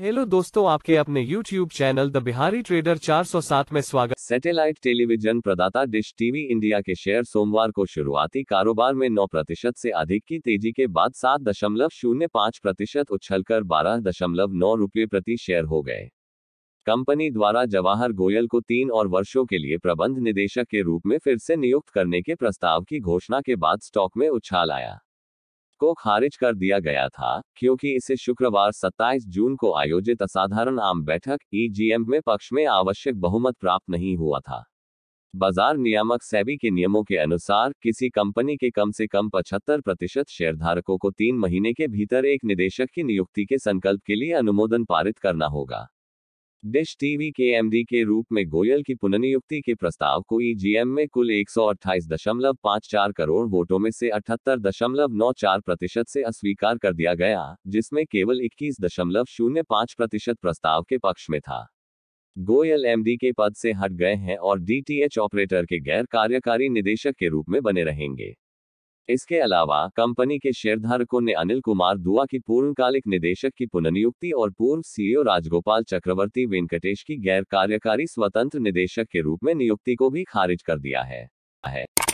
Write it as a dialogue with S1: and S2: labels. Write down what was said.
S1: hello दोस्तों आपके अपने YouTube channel the Bihari trader 407 में स्वागत सैटेलाइट टेलीविजन प्रदाता डिश टीवी इंडिया के शेयर सोमवार को शुरुआती कारोबार में 9 प्रतिशत से अधिक की तेजी के बाद सात दशमलव शून्य पाँच प्रतिशत उछल कर बारह दशमलव नौ रूपये प्रति शेयर हो गए कंपनी द्वारा जवाहर गोयल को तीन और वर्षों के लिए प्रबंध निदेशक के रूप में फिर से नियुक्त करने के प्रस्ताव की घोषणा के बाद स्टॉक में उछाल आया को खारिज कर दिया गया था क्योंकि इसे शुक्रवार 27 जून को आयोजित असाधारण आम बैठक ईजीएम e में पक्ष में आवश्यक बहुमत प्राप्त नहीं हुआ था बाजार नियामक सेबी के नियमों के अनुसार किसी कंपनी के कम से कम 75 प्रतिशत शेयरधारकों को तीन महीने के भीतर एक निदेशक की नियुक्ति के संकल्प के लिए अनुमोदन पारित करना होगा डिश टीवी के एमडी के रूप में गोयल की पुनर्नियुक्ति के प्रस्ताव को ईजीएम e में कुल एक करोड़ वोटों में से अठहत्तर प्रतिशत से अस्वीकार कर दिया गया जिसमें केवल 21.05 प्रतिशत प्रस्ताव के पक्ष में था गोयल एमडी के पद से हट गए हैं और डीटीएच ऑपरेटर के गैर कार्यकारी निदेशक के रूप में बने रहेंगे इसके अलावा कंपनी के शेयरधारकों ने अनिल कुमार दुआ की पूर्णकालिक निदेशक की पुनर्नियुक्ति और पूर्व सीईओ राजगोपाल चक्रवर्ती वेंकटेश की गैर कार्यकारी स्वतंत्र निदेशक के रूप में नियुक्ति को भी खारिज कर दिया है